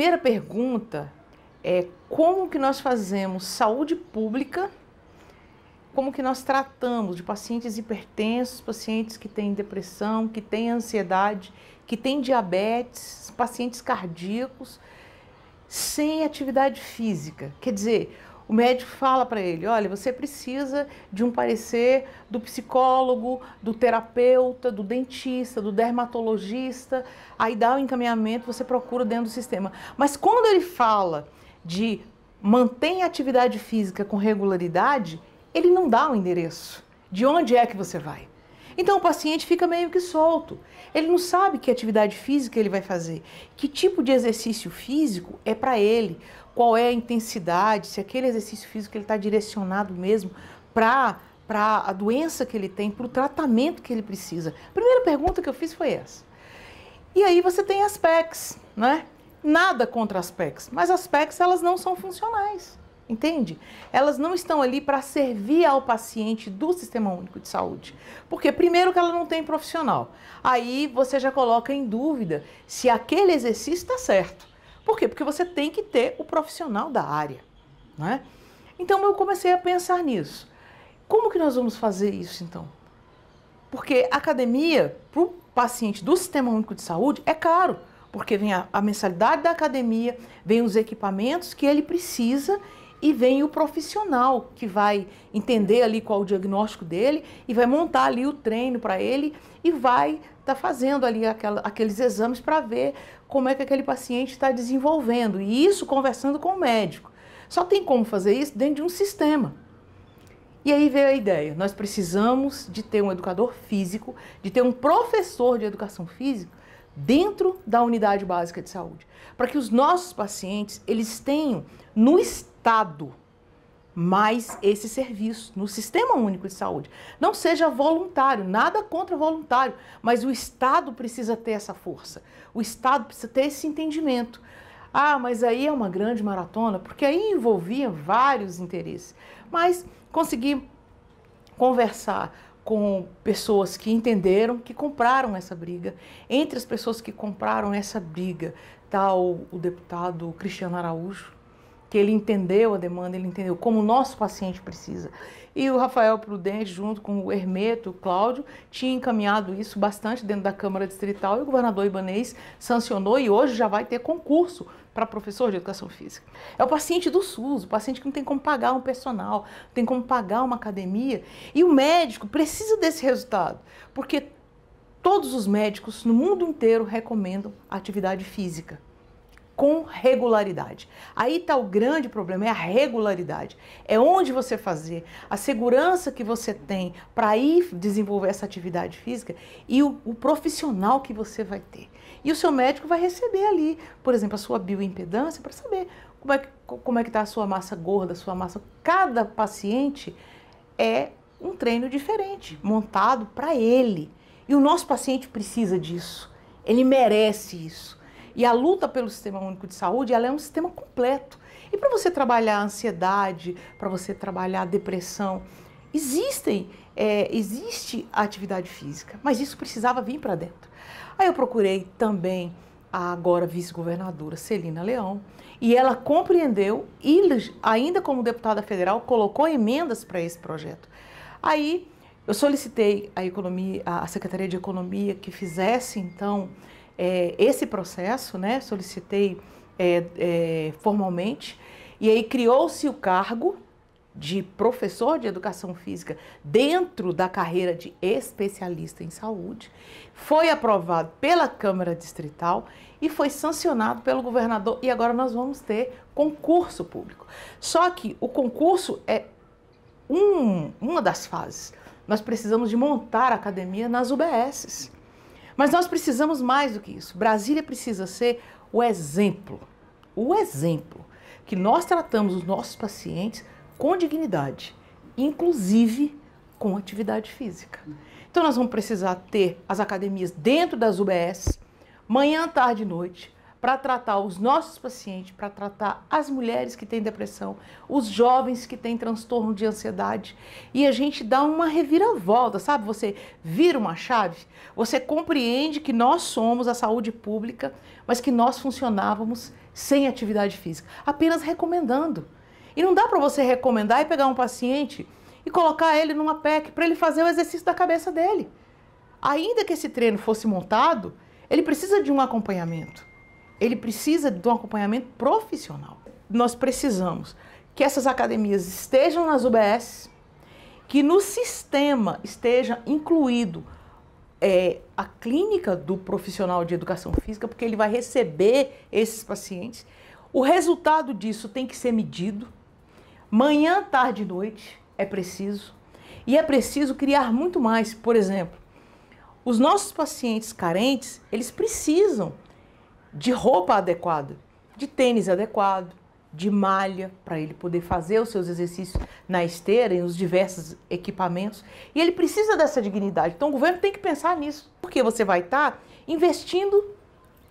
primeira pergunta é como que nós fazemos saúde pública, como que nós tratamos de pacientes hipertensos, pacientes que têm depressão, que têm ansiedade, que têm diabetes, pacientes cardíacos, sem atividade física. Quer dizer, o médico fala para ele: olha, você precisa de um parecer do psicólogo, do terapeuta, do dentista, do dermatologista. Aí dá o encaminhamento, você procura dentro do sistema. Mas quando ele fala de manter a atividade física com regularidade, ele não dá o endereço. De onde é que você vai? Então o paciente fica meio que solto. Ele não sabe que atividade física ele vai fazer, que tipo de exercício físico é para ele, qual é a intensidade, se aquele exercício físico ele está direcionado mesmo para para a doença que ele tem, para o tratamento que ele precisa. A primeira pergunta que eu fiz foi essa. E aí você tem as PECs, né? Nada contra as PECs, mas as PECs elas não são funcionais. Entende? Elas não estão ali para servir ao paciente do Sistema Único de Saúde. Porque, primeiro, que ela não tem profissional. Aí você já coloca em dúvida se aquele exercício está certo. Por quê? Porque você tem que ter o profissional da área. Né? Então eu comecei a pensar nisso. Como que nós vamos fazer isso então? Porque academia, para o paciente do Sistema Único de Saúde, é caro. Porque vem a, a mensalidade da academia, vem os equipamentos que ele precisa e vem o profissional que vai entender ali qual o diagnóstico dele e vai montar ali o treino para ele e vai estar tá fazendo ali aquela, aqueles exames para ver como é que aquele paciente está desenvolvendo. E isso conversando com o médico. Só tem como fazer isso dentro de um sistema. E aí veio a ideia: nós precisamos de ter um educador físico, de ter um professor de educação física dentro da unidade básica de saúde, para que os nossos pacientes eles tenham no estado Estado mais esse serviço no Sistema Único de Saúde. Não seja voluntário, nada contra voluntário, mas o Estado precisa ter essa força. O Estado precisa ter esse entendimento. Ah, mas aí é uma grande maratona, porque aí envolvia vários interesses. Mas consegui conversar com pessoas que entenderam, que compraram essa briga. Entre as pessoas que compraram essa briga está o, o deputado Cristiano Araújo, que ele entendeu a demanda, ele entendeu como o nosso paciente precisa. E o Rafael Prudente, junto com o Hermeto, o Cláudio, tinha encaminhado isso bastante dentro da Câmara Distrital e o governador Ibanês sancionou e hoje já vai ter concurso para professor de educação física. É o paciente do SUS, o paciente que não tem como pagar um personal, não tem como pagar uma academia. E o médico precisa desse resultado, porque todos os médicos no mundo inteiro recomendam atividade física com regularidade. Aí está o grande problema, é a regularidade. É onde você fazer, a segurança que você tem para ir desenvolver essa atividade física e o, o, profissional que você vai ter. E o seu médico vai receber ali, por exemplo, a sua bioimpedância para saber como é que como é que está a sua massa gorda, a sua massa. Cada paciente é um treino diferente, montado para ele. E o nosso paciente precisa disso. Ele merece isso. E a luta pelo Sistema Único de Saúde, ela é um sistema completo. E para você trabalhar a ansiedade, para você trabalhar a depressão, existem, é, existe a atividade física, mas isso precisava vir para dentro. Aí eu procurei também a agora vice-governadora Celina Leão, e ela compreendeu e, ainda como deputada federal, colocou emendas para esse projeto. Aí eu solicitei a economia, à Secretaria de Economia que fizesse então é, esse processo, né? Solicitei é, é, formalmente. E aí criou-se o cargo de professor de educação física dentro da carreira de especialista em saúde, foi aprovado pela Câmara Distrital e foi sancionado pelo governador. E agora nós vamos ter concurso público. Só que o concurso é um, uma das fases. Nós precisamos de montar a academia nas UBSs. Mas nós precisamos mais do que isso. Brasília precisa ser o exemplo. O exemplo que nós tratamos os nossos pacientes com dignidade, inclusive com atividade física. Então nós vamos precisar ter as academias dentro das UBS, manhã, tarde e noite, para tratar os nossos pacientes, para tratar as mulheres que têm depressão, os jovens que têm transtorno de ansiedade. E a gente dá uma reviravolta, sabe? Você vira uma chave, você compreende que nós somos a saúde pública, mas que nós funcionávamos sem atividade física, apenas recomendando. E não dá para você recomendar e pegar um paciente e colocar ele numa PEC para ele fazer o exercício da cabeça dele. Ainda que esse treino fosse montado, ele precisa de um acompanhamento. Ele precisa de um acompanhamento profissional. Nós precisamos que essas academias estejam nas UBS, que no sistema esteja incluído é, a clínica do profissional de educação física, porque ele vai receber esses pacientes. O resultado disso tem que ser medido. Manhã, tarde e noite é preciso. E é preciso criar muito mais. Por exemplo, os nossos pacientes carentes, eles precisam de roupa adequada, de tênis adequado, de malha para ele poder fazer os seus exercícios na esteira e os diversos equipamentos. E ele precisa dessa dignidade. Então o governo tem que pensar nisso, porque você vai estar tá investindo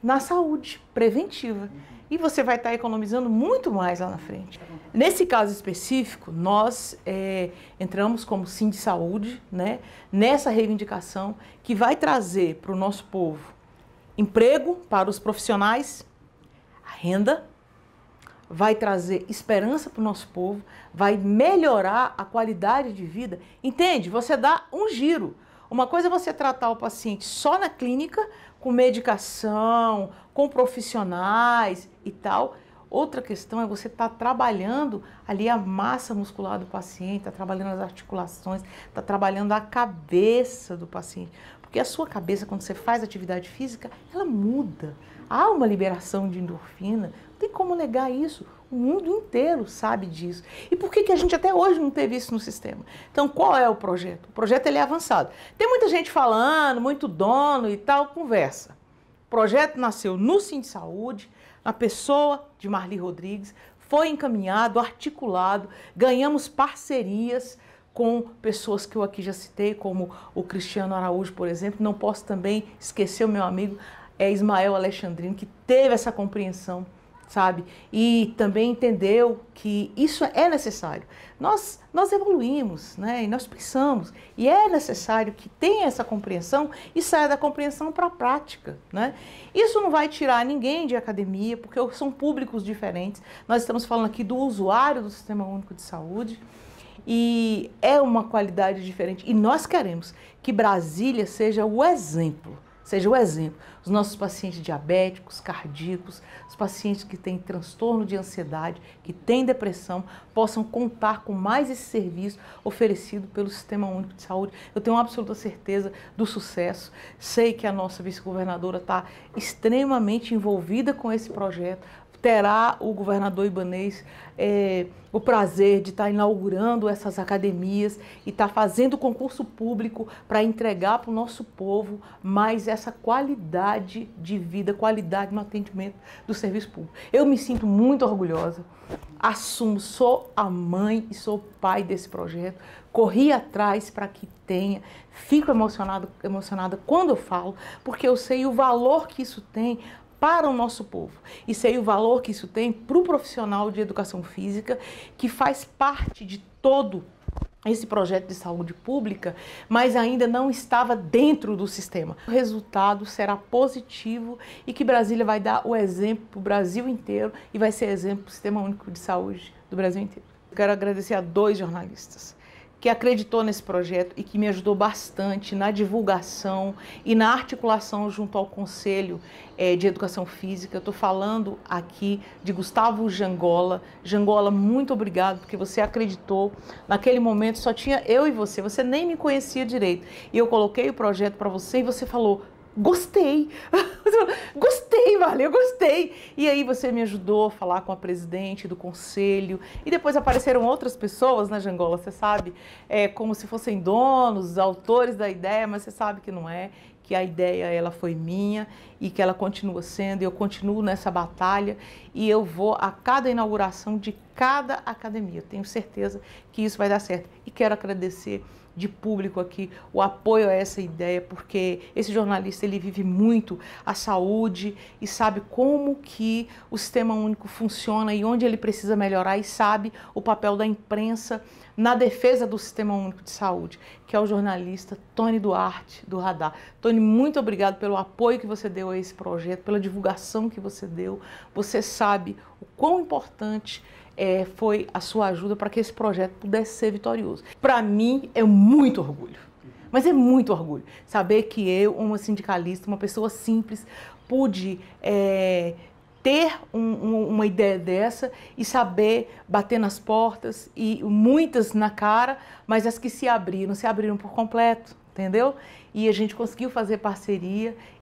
na saúde preventiva e você vai estar tá economizando muito mais lá na frente. Nesse caso específico, nós é, entramos como sim de saúde, né, nessa reivindicação que vai trazer para o nosso povo emprego para os profissionais, renda, vai trazer esperança para o nosso povo, vai melhorar a qualidade de vida. Entende? Você dá um giro. Uma coisa é você tratar o paciente só na clínica, com medicação, com profissionais e tal. Outra questão é você estar tá trabalhando ali a massa muscular do paciente, está trabalhando as articulações, está trabalhando a cabeça do paciente. Porque a sua cabeça, quando você faz atividade física, ela muda. Há uma liberação de endorfina. Não tem como negar isso. O mundo inteiro sabe disso. E por que, que a gente até hoje não teve isso no sistema? Então, qual é o projeto? O projeto ele é avançado. Tem muita gente falando, muito dono e tal, conversa. O projeto nasceu no Sim de Saúde, na pessoa de Marli Rodrigues, foi encaminhado, articulado, ganhamos parcerias com pessoas que eu aqui já citei, como o Cristiano Araújo, por exemplo. Não posso também esquecer o meu amigo é Ismael Alexandrino, que teve essa compreensão, sabe? E também entendeu que isso é necessário. Nós, nós evoluímos, né? E nós pensamos. E é necessário que tenha essa compreensão e saia da compreensão para a prática, né? Isso não vai tirar ninguém de academia, porque são públicos diferentes. Nós estamos falando aqui do usuário do Sistema Único de Saúde. E é uma qualidade diferente. E nós queremos que Brasília seja o exemplo seja o exemplo. Os nossos pacientes diabéticos, cardíacos, os pacientes que têm transtorno de ansiedade, que têm depressão, possam contar com mais esse serviço oferecido pelo Sistema Único de Saúde. Eu tenho absoluta certeza do sucesso. Sei que a nossa vice-governadora está extremamente envolvida com esse projeto terá o governador Ibanês é, o prazer de estar tá inaugurando essas academias e estar tá fazendo concurso público para entregar para o nosso povo mais essa qualidade de vida, qualidade no atendimento do serviço público. Eu me sinto muito orgulhosa, assumo, sou a mãe e sou o pai desse projeto, corri atrás para que tenha, fico emocionado, emocionada quando eu falo, porque eu sei o valor que isso tem para o nosso povo. E sei é o valor que isso tem para o profissional de educação física, que faz parte de todo esse projeto de saúde pública, mas ainda não estava dentro do sistema. O resultado será positivo e que Brasília vai dar o exemplo para o Brasil inteiro e vai ser exemplo para o Sistema Único de Saúde do Brasil inteiro. Quero agradecer a dois jornalistas que acreditou nesse projeto e que me ajudou bastante na divulgação e na articulação junto ao Conselho é, de Educação Física. Eu estou falando aqui de Gustavo Jangola. Jangola, muito obrigado, porque você acreditou. Naquele momento só tinha eu e você, você nem me conhecia direito. E eu coloquei o projeto para você e você falou: gostei, gostei, valeu, gostei. E aí você me ajudou a falar com a presidente do conselho. E depois apareceram outras pessoas na né, Jangola, você sabe, é, como se fossem donos, autores da ideia, mas você sabe que não é, que a ideia ela foi minha e que ela continua sendo. Eu continuo nessa batalha e eu vou a cada inauguração de cada academia. Eu tenho certeza que isso vai dar certo. E quero agradecer de público aqui, o apoio a essa ideia, porque esse jornalista ele vive muito a saúde e sabe como que o sistema único funciona e onde ele precisa melhorar e sabe o papel da imprensa na defesa do sistema único de saúde, que é o jornalista Tony Duarte do Radar. Tony, muito obrigado pelo apoio que você deu a esse projeto, pela divulgação que você deu. Você sabe o quão importante é, foi a sua ajuda para que esse projeto pudesse ser vitorioso. Para mim é muito orgulho, mas é muito orgulho saber que eu, uma sindicalista, uma pessoa simples, pude é, ter um, um, uma ideia dessa e saber bater nas portas e muitas na cara, mas as que se abriram, se abriram por completo, entendeu? E a gente conseguiu fazer parceria